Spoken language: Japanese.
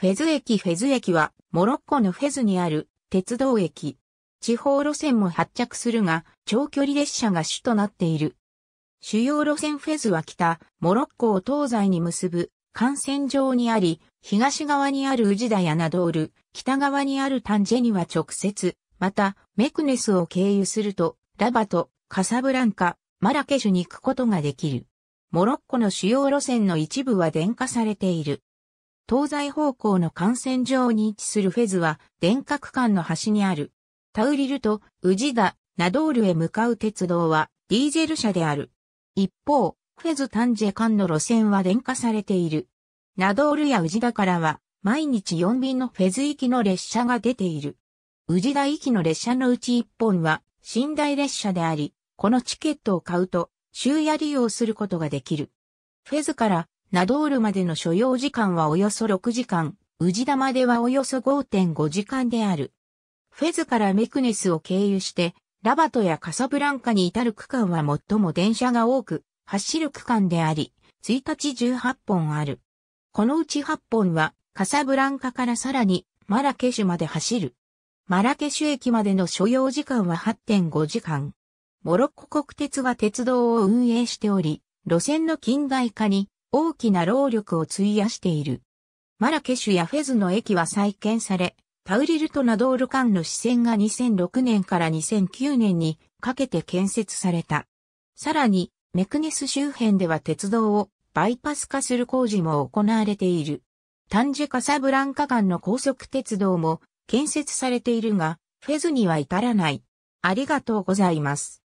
フェズ駅フェズ駅は、モロッコのフェズにある鉄道駅。地方路線も発着するが、長距離列車が主となっている。主要路線フェズは北、モロッコを東西に結ぶ、幹線上にあり、東側にあるウジダやナドール、北側にあるタンジェには直接、また、メクネスを経由すると、ラバト、カサブランカ、マラケシュに行くことができる。モロッコの主要路線の一部は電化されている。東西方向の幹線上に位置するフェズは、電角間の端にある。タウリルとウジダ、ナドールへ向かう鉄道は、ディーゼル車である。一方、フェズ・タンジェ間の路線は電化されている。ナドールやウジダからは、毎日4便のフェズ行きの列車が出ている。ウジダ行きの列車のうち1本は、寝台列車であり、このチケットを買うと、終夜利用することができる。フェズからナドールまでの所要時間はおよそ6時間、宇治玉ではおよそ5.5時間である。フェズからメクネスを経由して、ラバトやカサブランカに至る区間は最も電車が多く、走る区間であり、1日18本ある。このうち8本は、カサブランカからさらに、マラケシュまで走る。マラケシュ駅までの所要時間は8.5時間。モロッコ国鉄は鉄道を運営しており、路線の近代化に大きな労力を費やしている。マラケシュやフェズの駅は再建され、タウリルとナドール間の支線が2006年から2009年にかけて建設された。さらに、メクネス周辺では鉄道をバイパス化する工事も行われている。タンジェカサブランカ間の高速鉄道も建設されているが、フェズには至らない。ありがとうございます。